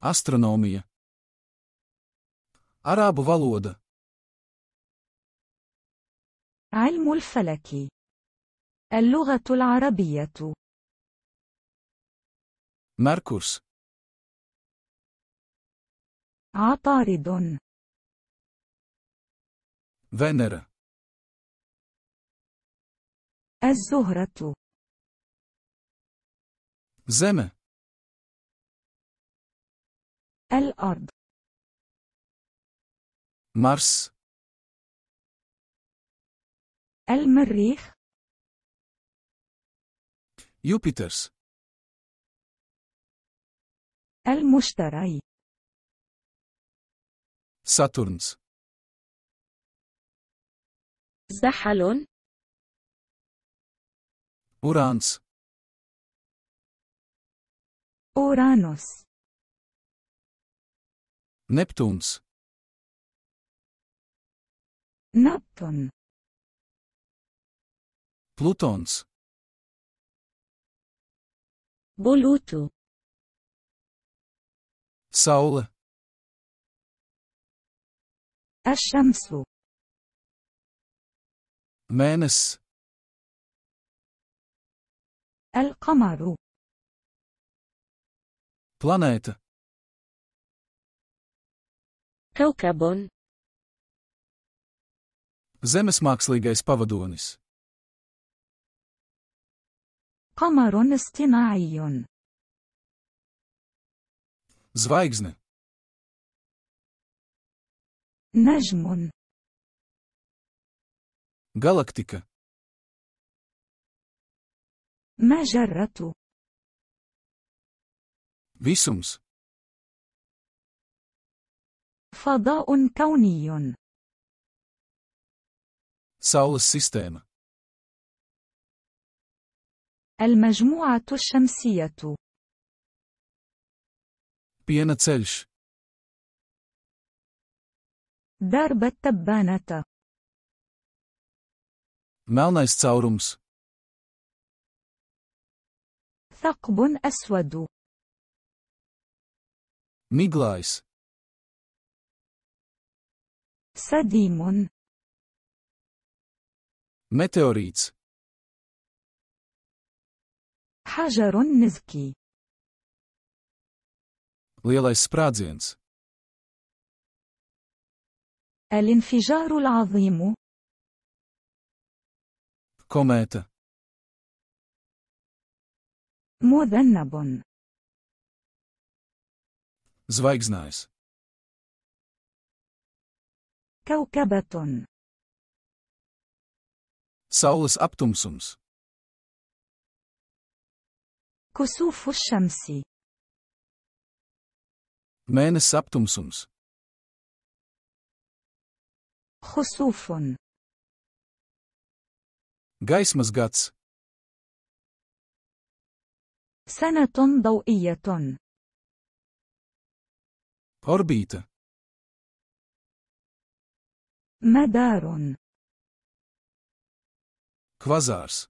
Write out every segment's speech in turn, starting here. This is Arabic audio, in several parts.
Astronomija Arābu valoda علم الفلك اللغة العربية مركورس عطارد فينر الزهرة زمه الأرض مارس المريخ يوبيترس المشتري ساتورنز زحل أورانس أورانوس Neptuns. Neptun. Plutons. Boluto. Saula. Ashamsu. Mēnesis. القمر. Planēta. كوكب Zemes mākslīgais pavadonis قمر اصطناعي Zvaigzne نجم Galaktika مجرة Visums فضاء كوني Sol sistema. المجموعة الشمسية. Piena Celsius. درب التبانة. Melnais caurums. ثقب أسود. Miglājs. سديم meteorites حجر نزكي ليلاي sprādziens الانفجار العظيم كوميتا مذنب زفايغزنايس كوكبة. ساوس أبتومسومس. كسوف الشمس. مانس أبتومسومس. خسوف. جايس مزغاتس. سنة ضوئية. أوربيتا. مدار كوازارس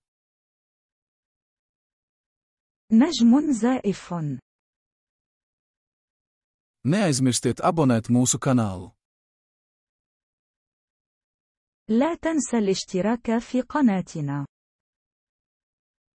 نجم زائف Neaizmirstiet abonēt mūsu kanālu. لا تنسى الاشتراك في قناتنا.